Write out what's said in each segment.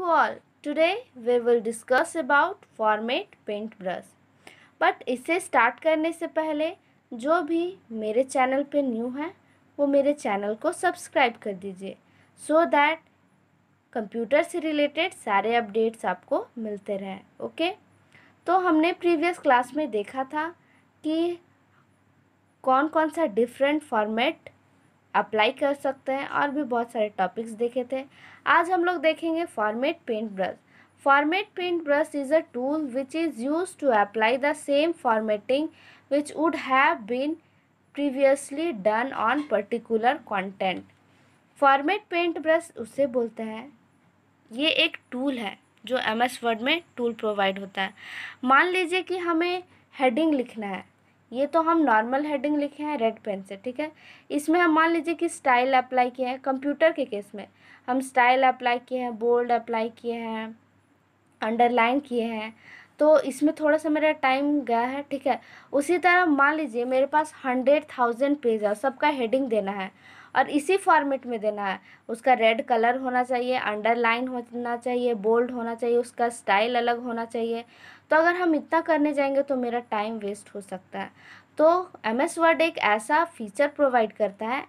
you all. Today we will discuss about format paintbrush. But इसे start करने से पहले जो भी मेरे चैनल पे न्यू हैं वो मेरे चैनल को सब्सक्राइब कर दीजिए सो दैट कंप्यूटर से रिलेटेड सारे अपडेट्स आपको मिलते रहें ओके तो हमने प्रीवियस क्लास में देखा था कि कौन कौन सा डिफरेंट फॉर्मेट अप्लाई कर सकते हैं और भी बहुत सारे टॉपिक्स देखे थे आज हम लोग देखेंगे format paint brush format paint brush is a tool which is use to apply the same formatting which would have been previously done on particular content format paint brush उसे बोलते हैं ये एक टूल है जो एम एस वर्ड में tool provide होता है मान लीजिए कि हमें हेडिंग लिखना है ये तो हम नॉर्मल हेडिंग लिखे हैं रेड पेन से ठीक है इसमें हम मान लीजिए कि स्टाइल अप्लाई किए हैं कंप्यूटर के केस में हम स्टाइल अप्लाई किए हैं बोल्ड अप्लाई किए हैं अंडरलाइन किए हैं तो इसमें थोड़ा सा मेरा टाइम गया है ठीक है उसी तरह मान लीजिए मेरे पास हंड्रेड थाउजेंड पेज है सबका हेडिंग देना है और इसी फॉर्मेट में देना है उसका रेड कलर होना चाहिए अंडरलाइन होना चाहिए बोल्ड होना चाहिए उसका स्टाइल अलग होना चाहिए तो अगर हम इतना करने जाएंगे तो मेरा टाइम वेस्ट हो सकता है तो एम एस वर्ड एक ऐसा फीचर प्रोवाइड करता है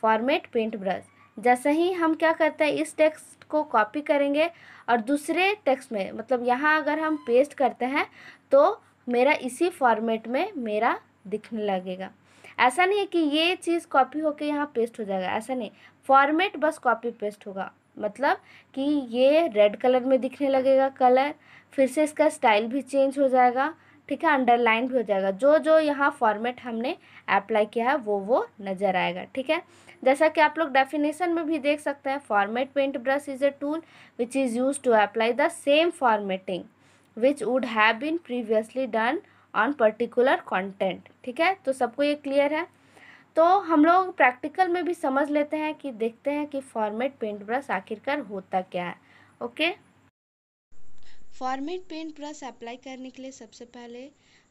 फॉर्मेट पेंट ब्रश जैसे ही हम क्या करते हैं इस टेक्स्ट को कॉपी करेंगे और दूसरे टेक्स्ट में मतलब यहाँ अगर हम पेस्ट करते हैं तो मेरा इसी फॉर्मेट में मेरा दिखने लगेगा ऐसा नहीं है कि ये चीज़ कॉपी होके यहाँ पेस्ट हो जाएगा ऐसा नहीं फॉर्मेट बस कॉपी पेस्ट होगा मतलब कि ये रेड कलर में दिखने लगेगा कलर फिर से इसका स्टाइल भी चेंज हो जाएगा ठीक है अंडरलाइन भी हो जाएगा जो जो यहाँ फॉर्मेट हमने अप्लाई किया है वो वो नज़र आएगा ठीक है जैसा कि आप लोग डेफिनेशन में भी देख सकते हैं format paint brush is a tool which is use to apply the same formatting which would have been previously done on particular content ठीक है तो सबको ये क्लियर है तो हम लोग प्रैक्टिकल में भी समझ लेते हैं कि देखते हैं कि फॉर्मेट पेंट ब्रश आखिरकार होता क्या है okay okay? Format paint brush apply करने के लिए सबसे पहले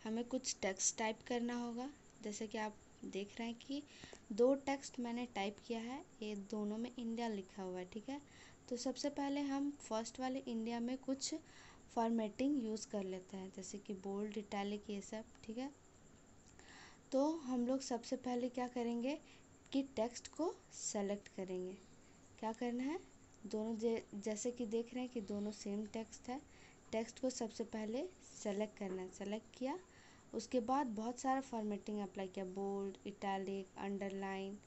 हमें कुछ टेक्स्ट टाइप करना होगा जैसे कि आप देख रहे हैं कि दो टेक्स्ट मैंने टाइप किया है ये दोनों में इंडिया लिखा हुआ है ठीक है तो सबसे पहले हम फर्स्ट वाले इंडिया में कुछ फॉर्मेटिंग यूज़ कर लेते हैं जैसे कि बोल्ड इटैलिक ये सब ठीक है तो हम लोग सबसे पहले क्या करेंगे कि टेक्स्ट को सेलेक्ट करेंगे क्या करना है दोनों जैसे कि देख रहे हैं कि दोनों सेम टेक्स्ट है टेक्स्ट को सबसे पहले सेलेक्ट करना है सेलेक्ट किया उसके बाद बहुत सारा फॉर्मेटिंग अप्लाई किया बोल्ड इटैलिक अंडरलाइन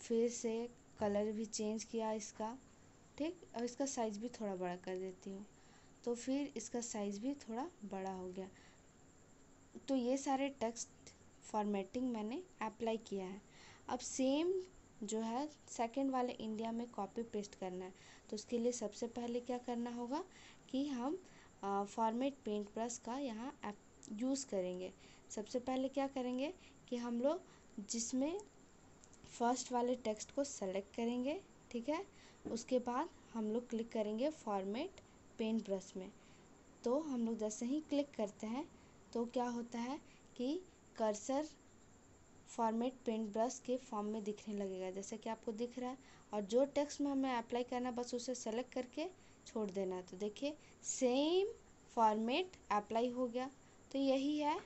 फिर से कलर भी चेंज किया इसका ठीक और इसका साइज़ भी थोड़ा बड़ा कर देती हूँ तो फिर इसका साइज़ भी थोड़ा बड़ा हो गया तो ये सारे टेक्स्ट फॉर्मेटिंग मैंने अप्लाई किया है अब सेम जो है सेकंड वाले इंडिया में कॉपी पेस्ट करना है तो उसके लिए सबसे पहले क्या करना होगा कि हम फॉर्मेट पेंट ब्रश का यहाँ यूज़ करेंगे सबसे पहले क्या करेंगे कि हम लोग जिसमें फर्स्ट वाले टेक्स्ट को सेलेक्ट करेंगे ठीक है उसके बाद हम लोग क्लिक करेंगे फॉर्मेट पेंट ब्रश में तो हम लोग जैसे ही क्लिक करते हैं तो क्या होता है कि कर्सर फॉर्मेट पेंट ब्रश के फॉर्म में दिखने लगेगा जैसे कि आपको दिख रहा है और जो टेक्स्ट में हमें अप्लाई करना बस उसे सेलेक्ट करके छोड़ देना है तो देखिए सेम फॉर्मेट अप्लाई हो गया तो यही है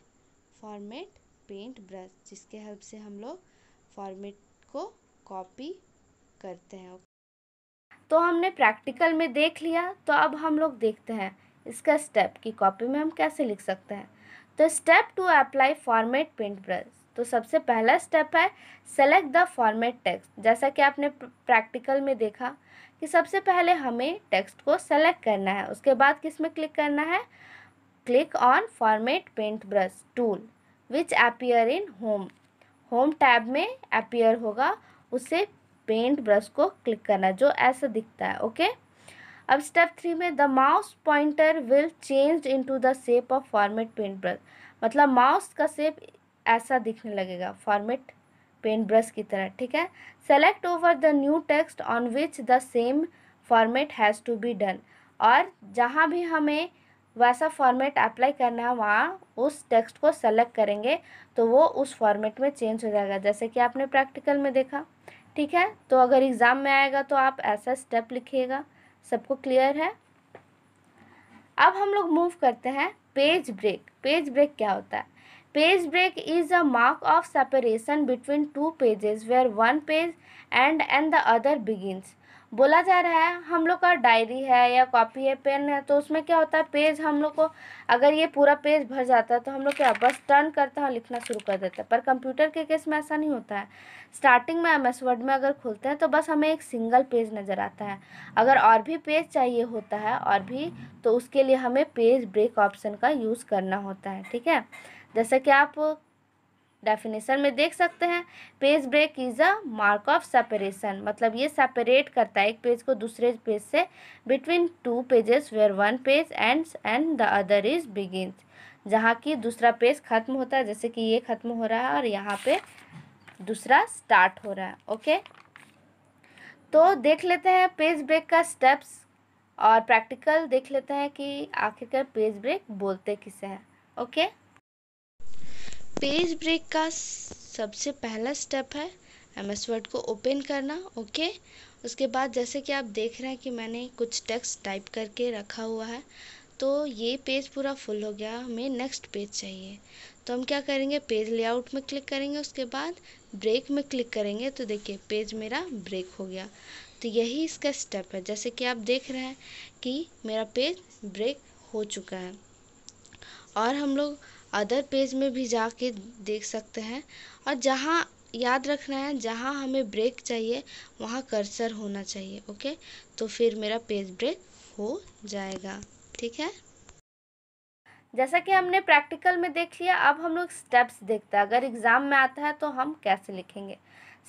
फॉर्मेट पेंट ब्रश जिसके हेल्प से हम लोग फॉर्मेट को कॉपी करते हैं तो हमने प्रैक्टिकल में देख लिया तो अब हम लोग देखते हैं इसका स्टेप कि कॉपी में हम कैसे लिख सकते हैं तो step to apply format paint brush तो सबसे पहला स्टेप है सेलेक्ट द फॉर्मेट टेक्स्ट जैसा कि आपने प्रैक्टिकल में देखा कि सबसे पहले हमें टेक्स्ट को सेलेक्ट करना है उसके बाद किस में क्लिक करना है click on format paint brush tool which appear in home home tab में अपीयर होगा उसे पेंट ब्रश को क्लिक करना जो ऐसा दिखता है ओके अब स्टेप थ्री में the mouse pointer will change into the shape of format paint brush मतलब माउस का शेप ऐसा दिखने लगेगा फॉर्मेट पेंट ब्रश की तरह ठीक है select over the new text on which the same format has to be done और जहाँ भी हमें वैसा फॉर्मेट अप्लाई करना है वहाँ उस टेक्स्ट को सेलेक्ट करेंगे तो वो उस फॉर्मेट में चेंज हो जाएगा जैसे कि आपने प्रैक्टिकल में देखा ठीक है तो अगर एग्ज़ाम में आएगा तो आप ऐसा स्टेप लिखिएगा सबको क्लियर है अब हम लोग मूव करते हैं पेज ब्रेक पेज ब्रेक क्या होता है page break is a mark of separation between two pages where one page end and the other begins बोला जा रहा है हम लोग का डायरी है या कॉपी है पेन है तो उसमें क्या होता है पेज हम लोग को अगर ये पूरा पेज भर जाता है तो हम लोग क्या बस टर्न करते हैं और लिखना शुरू कर देते हैं पर कंप्यूटर के केस में ऐसा नहीं होता है स्टार्टिंग में एम एस वर्ड में अगर खोलते हैं तो बस हमें एक सिंगल पेज नज़र आता है अगर और भी पेज चाहिए होता है और भी तो उसके लिए हमें पेज ब्रेक ऑप्शन का यूज़ करना होता है ठीक है जैसा कि आप डेफिनेशन में देख सकते हैं page break is a mark of separation मतलब ये सेपरेट करता है एक पेज को दूसरे पेज से between two pages where one page ends and the other is begin जहाँ की दूसरा पेज ख़त्म होता है जैसे कि ये ख़त्म हो रहा है और यहाँ पे दूसरा स्टार्ट हो रहा है ओके तो देख लेते हैं पेज ब्रेक का स्टेप्स और प्रैक्टिकल देख लेते हैं कि आखिरकार पेज ब्रेक बोलते किसे हैं ओके पेज ब्रेक का सबसे पहला स्टेप है एम एस वर्ड को ओपन करना ओके उसके बाद जैसे कि आप देख रहे हैं कि मैंने कुछ टेक्स्ट टाइप करके रखा हुआ है तो ये पेज पूरा फुल हो गया हमें नेक्स्ट पेज चाहिए तो हम क्या करेंगे पेज लेआउट में क्लिक करेंगे उसके बाद ब्रेक में क्लिक करेंगे तो देखिए पेज मेरा ब्रेक हो गया तो यही इसका स्टेप है जैसे कि आप देख रहे हैं कि मेरा पेज ब्रेक हो चुका है और हम लोग अदर पेज में भी जाके देख सकते हैं और जहाँ याद रखना है जहाँ हमें ब्रेक चाहिए वहाँ कर्सर होना चाहिए ओके तो फिर मेरा पेज ब्रेक हो जाएगा ठीक है जैसा कि हमने प्रैक्टिकल में देख लिया अब हम लोग स्टेप्स देखते हैं अगर एग्ज़ाम में आता है तो हम कैसे लिखेंगे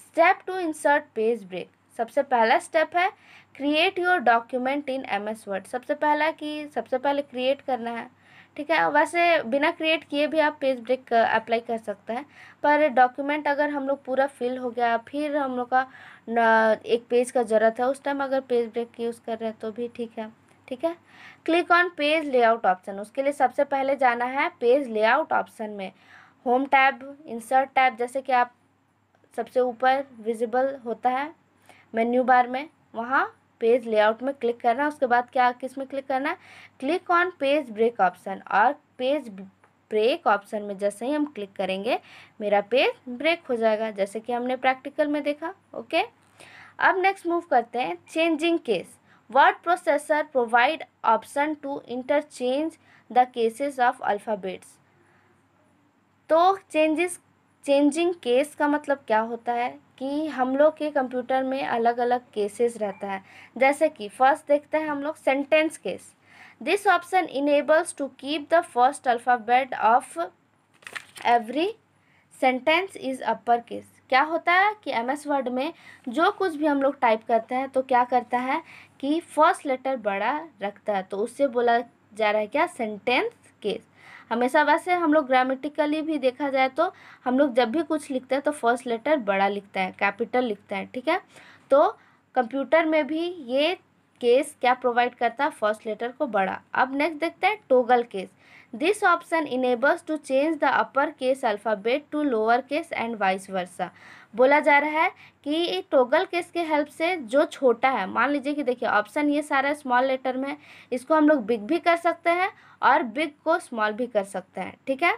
step to insert page break सबसे पहला स्टेप है create your document in M S Word सबसे पहला कि सबसे पहले क्रिएट करना है ठीक है वैसे बिना क्रिएट किए भी आप पेज ब्रेक अप्लाई कर सकते हैं पर डॉक्यूमेंट अगर हम लोग पूरा फिल हो गया फिर हम लोग का एक पेज का ज़रूरत है उस टाइम अगर पेज ब्रेक यूज़ कर रहे हैं तो भी ठीक है ठीक है click on page layout option उसके लिए सबसे पहले जाना है पेज लेआउट ऑप्शन में होम टैब इंसर्ट टैब जैसे कि आप सबसे ऊपर विजिबल होता है मेन्यू बार में वहाँ पेज लेआउट में क्लिक करना है उसके बाद क्या किस में क्लिक करना है click on page break option और पेज ब्रेक ऑप्शन में जैसे ही हम क्लिक करेंगे मेरा पेज ब्रेक हो जाएगा जैसे कि हमने प्रैक्टिकल में देखा ओके अब नेक्स्ट मूव करते हैं changing case word processor provide option to interchange the cases of alphabets तो चेंजेस चेंजिंग केस का मतलब क्या होता है कि हम लोग के कंप्यूटर में अलग अलग केसेस रहता है जैसे कि फर्स्ट देखते हैं हम लोग sentence case this option enables to keep the first alphabet of every sentence is upper case क्या होता है कि एम एस वर्ड में जो कुछ भी हम लोग टाइप करते हैं तो क्या करता है कि फर्स्ट लेटर बड़ा रखता है तो उससे बोला जा रहा है क्या सेंटेंस केस हमेशा वैसे हम लोग ग्रामेटिकली भी देखा जाए तो हम लोग जब भी कुछ लिखते हैं तो फर्स्ट लेटर बड़ा लिखता है कैपिटल लिखता है ठीक है तो कंप्यूटर में भी ये केस क्या प्रोवाइड करता है फर्स्ट लेटर को बड़ा अब नेक्स्ट देखते हैं toggle case this option enables to change the upper case alphabet to lower case and vice versa बोला जा रहा है कि टोगल केस के हेल्प से जो छोटा है मान लीजिए कि देखिए ऑप्शन ये सारा स्मॉल लेटर में है इसको हम लोग बिग भी कर सकते हैं और बिग को स्मॉल भी कर सकते हैं ठीक है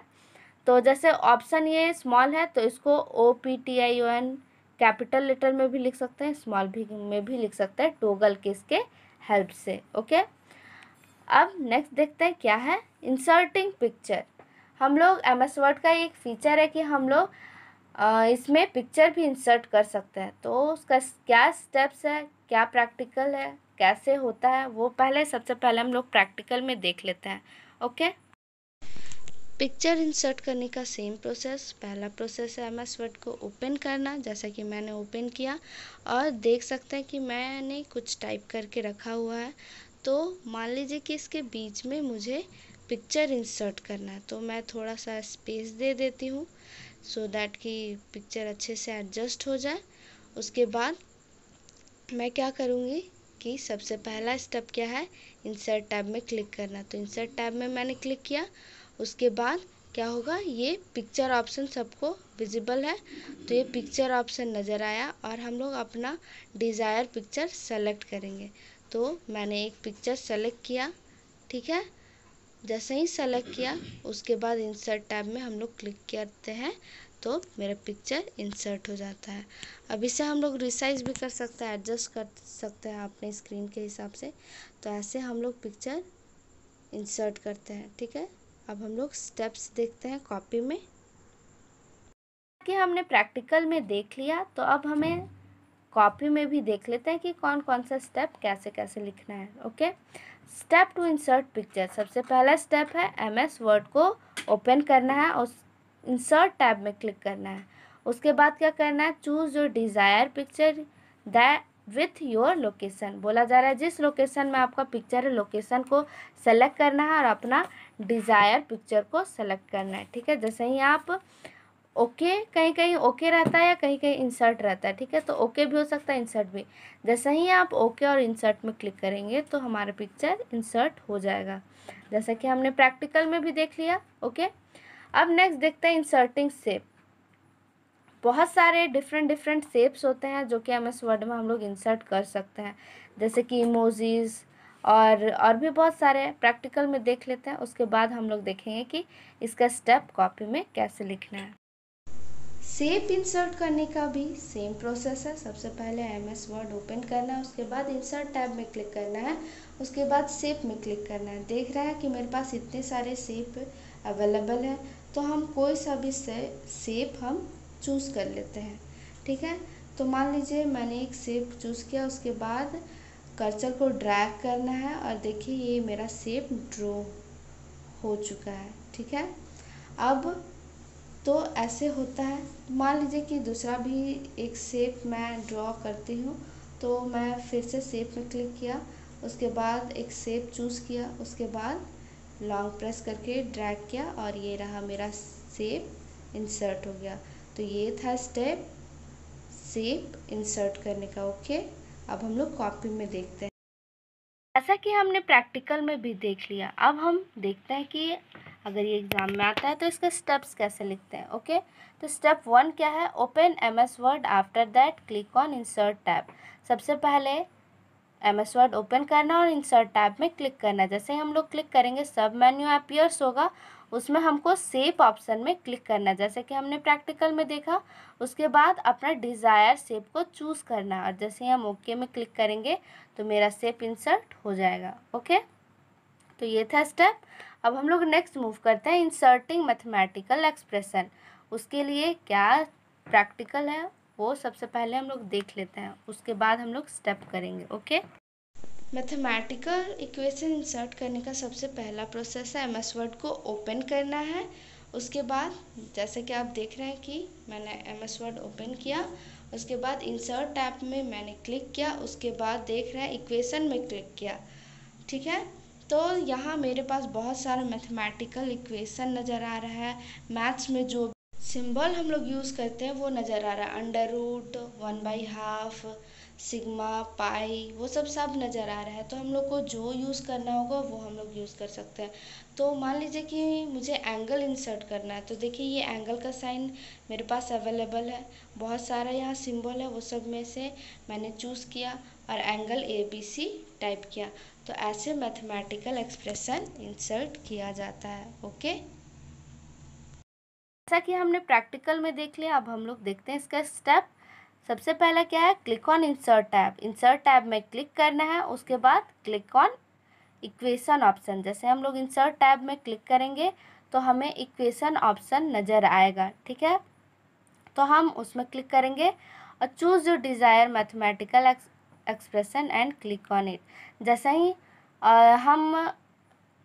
तो जैसे ऑप्शन ये स्मॉल है तो इसको O P T I O N capital letter में भी लिख सकते हैं स्मॉल भी में भी लिख सकते हैं टोगल के के हेल्प से ओके अब नेक्स्ट देखते हैं क्या है इंसर्टिंग पिक्चर हम लोग एम एस वर्ड का एक फीचर है कि हम लोग इसमें पिक्चर भी इंसर्ट कर सकते हैं तो उसका क्या स्टेप्स है क्या प्रैक्टिकल है कैसे होता है वो पहले सबसे पहले हम लोग प्रैक्टिकल में देख लेते हैं ओके पिक्चर इंसर्ट करने का सेम प्रोसेस पहला प्रोसेस है एम एस वर्ड को ओपन करना जैसा कि मैंने ओपन किया और देख सकते हैं कि मैंने कुछ टाइप करके रखा हुआ है तो मान लीजिए कि इसके बीच में मुझे पिक्चर इंसर्ट करना है तो मैं थोड़ा सा स्पेस दे देती हूँ सो दैट कि पिक्चर अच्छे से एडजस्ट हो जाए उसके बाद मैं क्या करूँगी कि सबसे पहला स्टेप क्या है इंसर्ट टैब में क्लिक करना तो इंसर्ट टैब में मैंने क्लिक किया उसके बाद क्या होगा ये पिक्चर ऑप्शन सबको विजिबल है तो ये पिक्चर ऑप्शन नज़र आया और हम लोग अपना डिज़ायर पिक्चर सेलेक्ट करेंगे तो मैंने एक पिक्चर सेलेक्ट किया ठीक है जैसे ही सेलेक्ट किया उसके बाद इंसर्ट टैब में हम लोग क्लिक करते हैं तो मेरा पिक्चर इंसर्ट हो जाता है अब इसे हम लोग रिसाइज भी कर सकते हैं एडजस्ट कर सकते हैं अपने स्क्रीन के हिसाब से तो ऐसे हम लोग पिक्चर इंसर्ट करते हैं ठीक है अब हम लोग स्टेप्स देखते हैं कॉपी में कि हमने प्रैक्टिकल में देख लिया तो अब हमें कॉपी में भी देख लेते हैं कि कौन कौन सा स्टेप कैसे कैसे लिखना है okay step to insert picture सबसे पहला स्टेप है एमएस वर्ड को ओपन करना है और इंसर्ट टैब में क्लिक करना है उसके बाद क्या करना है choose your desire picture that with your location बोला जा रहा है जिस लोकेशन में आपका पिक्चर है लोकेशन को सेलेक्ट करना है और अपना डिज़ायर पिक्चर को सेलेक्ट करना है ठीक है जैसे ही आप ओके okay, कहीं कहीं ओके okay रहता है या कहीं कहीं इंसर्ट रहता है ठीक है तो ओके okay भी हो सकता है इंसर्ट भी जैसे ही आप ओके और इंसर्ट में क्लिक करेंगे तो हमारा पिक्चर इंसर्ट हो जाएगा जैसा कि हमने प्रैक्टिकल में भी देख लिया ओके अब नेक्स्ट देखते हैं इंसर्टिंग सेप बहुत सारे डिफरेंट डिफरेंट सेप्स होते हैं जो कि एम एस वर्ड में हम लोग इंसर्ट कर सकते हैं जैसे कि इमोजीज़ और और भी बहुत सारे प्रैक्टिकल में देख लेते हैं उसके बाद हम लोग देखेंगे कि इसका स्टेप कॉपी में कैसे लिखना है सेप इंसर्ट करने का भी सेम प्रोसेस है सबसे पहले एम एस वर्ड ओपन करना है उसके बाद इंसर्ट टैब में क्लिक करना है उसके बाद सेप में क्लिक करना है देख रहे हैं कि मेरे पास इतने सारे सेप अवेलेबल हैं तो हम कोई सा भी से, सेप हम चूज़ कर लेते हैं ठीक है तो मान लीजिए मैंने एक सेप चूज़ किया उसके बाद कर्चर को ड्रैग करना है और देखिए ये मेरा सेप ड्रॉ हो चुका है ठीक है अब तो ऐसे होता है मान लीजिए कि दूसरा भी एक सेप मैं ड्रॉ करती हूँ तो मैं फिर से सेप में क्लिक किया उसके बाद एक सेप चूज़ किया उसके बाद लॉन्ग प्रेस करके ड्रैग किया और ये रहा मेरा सेप इंसर्ट हो गया तो ये था स्टेप सेप इंसर्ट करने का ओके अब हम लोग कॉपी में देखते हैं जैसा कि हमने प्रैक्टिकल में भी देख लिया अब हम देखते हैं कि अगर ये एग्ज़ाम में आता है तो इसके स्टेप्स कैसे लिखते हैं ओके तो स्टेप वन क्या है open M S Word after that click on insert tab सबसे पहले एम एस वर्ड ओपन करना और इंसर्ट टैब में क्लिक करना जैसे हम लोग क्लिक करेंगे सब मेन्यू एपियर्स होगा उसमें हमको सेप ऑप्शन में क्लिक करना जैसे कि हमने प्रैक्टिकल में देखा उसके बाद अपना डिज़ायर सेप को चूज़ करना और जैसे हम ओके में क्लिक करेंगे तो मेरा सेप इंसर्ट हो जाएगा ओके तो ये था स्टेप अब हम लोग नेक्स्ट मूव करते हैं इंसर्टिंग मैथमेटिकल एक्सप्रेशन उसके लिए क्या प्रैक्टिकल है वो सबसे पहले हम लोग देख लेते हैं उसके बाद हम लोग स्टेप करेंगे ओके मैथमेटिकल इक्वेशन इंसर्ट करने का सबसे पहला प्रोसेस है एम एस वर्ड को ओपन करना है उसके बाद जैसे कि आप देख रहे हैं कि मैंने एम एस वर्ड ओपन किया उसके बाद इंसर्ट टैप में मैंने क्लिक किया उसके बाद देख रहे हैं इक्वेशन में क्लिक किया ठीक है तो यहाँ मेरे पास बहुत सारा मैथमेटिकल इक्वेशन नज़र आ रहा है मैथ्स में जो सिंबल हम लोग यूज़ करते हैं वो नज़र आ रहा है under root one by half sigma pi वो सब सब नज़र आ रहा है तो हम लोग को जो यूज़ करना होगा वो हम लोग यूज़ कर सकते हैं तो मान लीजिए कि मुझे एंगल इंसर्ट करना है तो देखिए ये एंगल का साइन मेरे पास अवेलेबल है बहुत सारा यहाँ सिंबल है वो सब में से मैंने चूज़ किया और angle A B C type किया तो ऐसे मैथमेटिकल एक्सप्रेशन इंसर्ट किया जाता है ओके जैसा कि हमने प्रैक्टिकल में देख लिया अब हम लोग देखते हैं इसका स्टेप सबसे पहला क्या है click on insert tab insert tab में क्लिक करना है उसके बाद क्लिक ऑन इक्वेशन ऑप्शन जैसे हम लोग इंसर्ट टैब में क्लिक करेंगे तो हमें इक्वेशन ऑप्शन नज़र आएगा ठीक है तो हम उसमें क्लिक करेंगे और choose your desire mathematical expression and click on it जैसे ही आ, हम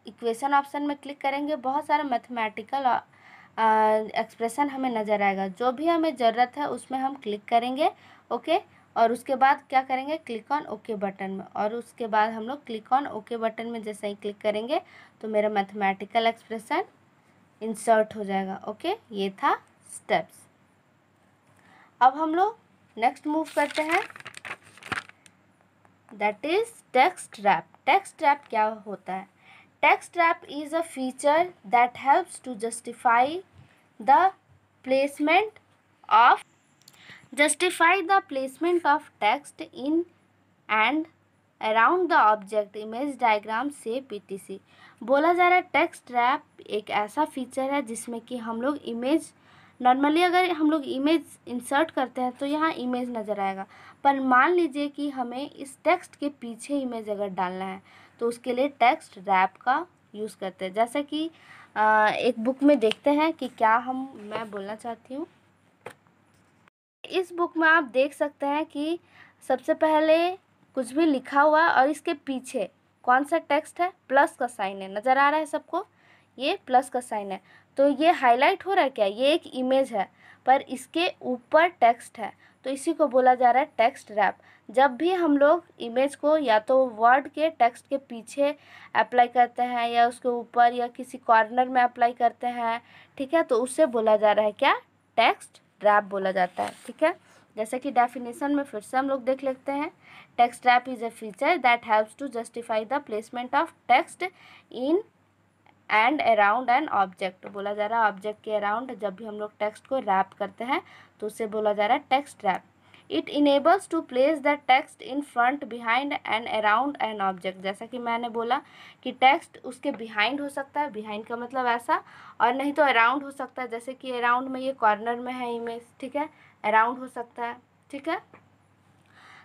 इक्वेशन ऑप्शन में क्लिक करेंगे बहुत सारे मैथमेटिकल एक्सप्रेशन हमें नज़र आएगा जो भी हमें ज़रूरत है उसमें हम क्लिक करेंगे ओके और उसके बाद क्या करेंगे क्लिक ऑन ओके बटन में और उसके बाद हम लोग क्लिक ऑन ओके बटन में जैसे ही क्लिक करेंगे तो मेरा मैथमेटिकल एक्सप्रेशन इंसर्ट हो जाएगा ओके ये था स्टेप्स अब हम लोग नेक्स्ट मूव करते हैं that is text wrap text wrap क्या होता है Text wrap is a feature that helps to justify the placement of justify the placement of text in and around the object image diagram से सी बोला जा रहा है टेक्स्ट रैप एक ऐसा फीचर है जिसमें कि हम लोग इमेज नॉर्मली अगर हम लोग इमेज इंसर्ट करते हैं तो यहाँ इमेज नज़र आएगा पर मान लीजिए कि हमें इस टेक्स्ट के पीछे इमेज अगर डालना है तो उसके लिए टेक्स्ट रैप का यूज़ करते हैं जैसे कि एक बुक में देखते हैं कि क्या हम मैं बोलना चाहती हूँ इस बुक में आप देख सकते हैं कि सबसे पहले कुछ भी लिखा हुआ और इसके पीछे कौन सा टेक्स्ट है प्लस का साइन है नज़र आ रहा है सबको ये प्लस का साइन है तो ये हाईलाइट हो रहा है क्या ये एक इमेज है पर इसके ऊपर टेक्स्ट है तो इसी को बोला जा रहा है टेक्स्ट रैप जब भी हम लोग इमेज को या तो वर्ड के टेक्स्ट के पीछे अप्लाई करते हैं या उसके ऊपर या किसी कॉर्नर में अप्लाई करते हैं ठीक है तो उससे बोला जा रहा है क्या टेक्स्ट रैप बोला जाता है ठीक है जैसे कि डेफिनेशन में फिर से हम लोग देख लेते हैं text wrap is a feature that helps to justify the placement of text in and around an object बोला जा रहा है ऑब्जेक्ट के अराउंड जब भी हम लोग टेक्स्ट को रैप करते हैं तो उसे बोला जा रहा है text wrap it enables to place the text in front behind and around an object जैसा कि मैंने बोला कि टेक्स्ट उसके बिहाइंड हो सकता है बिहाइंड का मतलब ऐसा और नहीं तो अराउंड हो सकता है जैसे कि अराउंड में ये कॉर्नर में है इमेज ठीक है अराउंड हो सकता है ठीक है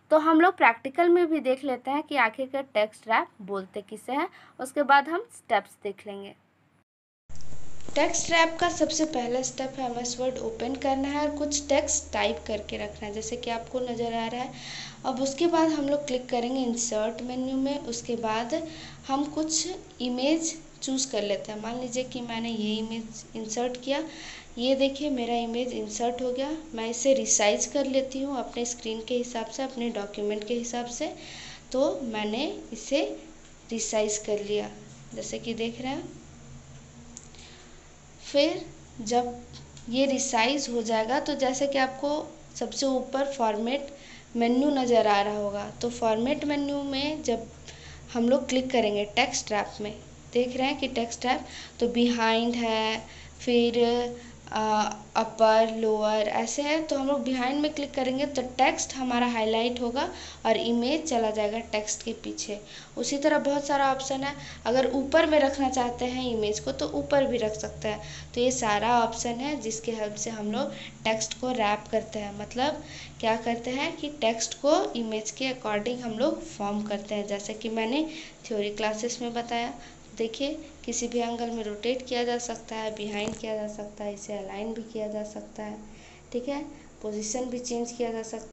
तो हम लोग प्रैक्टिकल में भी देख लेते हैं कि आखिरकार टेक्स्ट रैप बोलते किसे हैं उसके बाद हम स्टेप्स देख लेंगे टेक्स्ट रैप का सबसे पहला स्टेप है एम एस वर्ड ओपन करना है और कुछ टेक्स्ट टाइप करके रखना है जैसे कि आपको नज़र आ रहा है अब उसके बाद हम लोग क्लिक करेंगे इंसर्ट मेन्यू में उसके बाद हम कुछ इमेज चूज़ कर लेते हैं मान लीजिए कि मैंने ये इमेज इंसर्ट किया ये देखिए मेरा इमेज इंसर्ट हो गया मैं इसे रिसाइज कर लेती हूँ अपने स्क्रीन के हिसाब से अपने डॉक्यूमेंट के हिसाब से तो मैंने इसे रिसाइज कर लिया जैसे कि देख रहे हैं फिर जब ये रिसाइज हो जाएगा तो जैसे कि आपको सबसे ऊपर फॉर्मेट मेन्यू नज़र आ रहा होगा तो फॉर्मेट मेन्यू में जब हम लोग क्लिक करेंगे टेक्स्ट ट्रैप में देख रहे हैं कि टेक्स्ट ट्रैप तो बिहाइंड है फिर अपर लोअर ऐसे है तो हम लोग बिहाइंड में क्लिक करेंगे तो टेक्स्ट हमारा हाईलाइट होगा और इमेज चला जाएगा टेक्स्ट के पीछे उसी तरह बहुत सारा ऑप्शन है अगर ऊपर में रखना चाहते हैं इमेज को तो ऊपर भी रख सकते हैं तो ये सारा ऑप्शन है जिसके हेल्प से हम लोग टेक्स्ट को रैप करते हैं मतलब क्या करते हैं कि टेक्स्ट को इमेज के अकॉर्डिंग हम लोग फॉर्म करते हैं जैसे कि मैंने थ्योरी क्लासेस में बताया देखिए किसी भी एंगल में रोटेट किया जा सकता है बिहाइंड किया जा सकता है इसे अलाइन भी किया जा सकता है ठीक है पोजीशन भी चेंज किया जा सकता है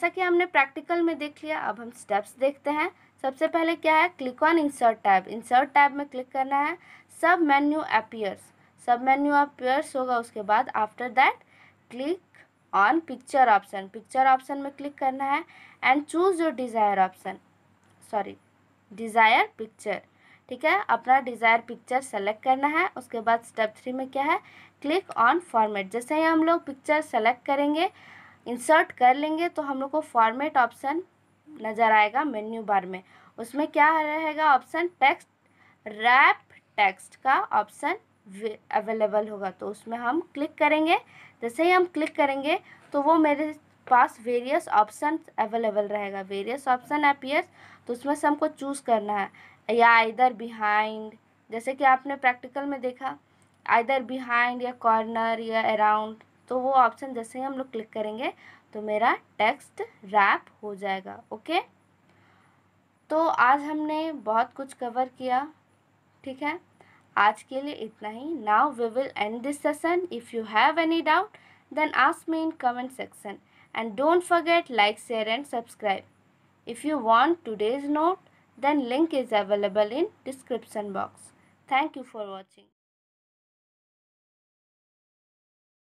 जैसा कि हमने प्रैक्टिकल में देख लिया अब हम स्टेप्स देखते हैं सबसे पहले क्या है click on insert tab insert tab में क्लिक करना है sub menu appears sub menu appears होगा उसके बाद after that click on picture option picture option में क्लिक करना है and choose your desire option sorry desire picture ठीक है अपना डिज़ायर पिक्चर सेलेक्ट करना है उसके बाद स्टेप थ्री में क्या है क्लिक ऑन फॉर्मेट जैसे ही हम लोग पिक्चर सेलेक्ट करेंगे इंसर्ट कर लेंगे तो हम लोग को फॉर्मेट ऑप्शन नज़र आएगा मेन्यू बार में उसमें क्या रहेगा ऑप्शन टेक्स्ट रैप टेक्स्ट का ऑप्शन अवेलेबल होगा तो उसमें हम क्लिक करेंगे जैसे ही हम क्लिक करेंगे तो वो मेरे पास वेरियस ऑप्शन अवेलेबल रहेगा वेरियस ऑप्शन अपीयर्स तो उसमें से हमको चूज़ करना है या इधर बिहाइंड जैसे कि आपने प्रैक्टिकल में देखा आधर बिहाइंड या कॉर्नर या अराउंड तो वो ऑप्शन जैसे ही हम लोग क्लिक करेंगे तो मेरा टेक्स्ट रैप हो जाएगा ओके तो आज हमने बहुत कुछ कवर किया ठीक है आज के लिए इतना ही now we will end this session if you have any doubt then ask me in comment section don't don't like share and subscribe if you want to days note then link is available in description box. Thank you for watching.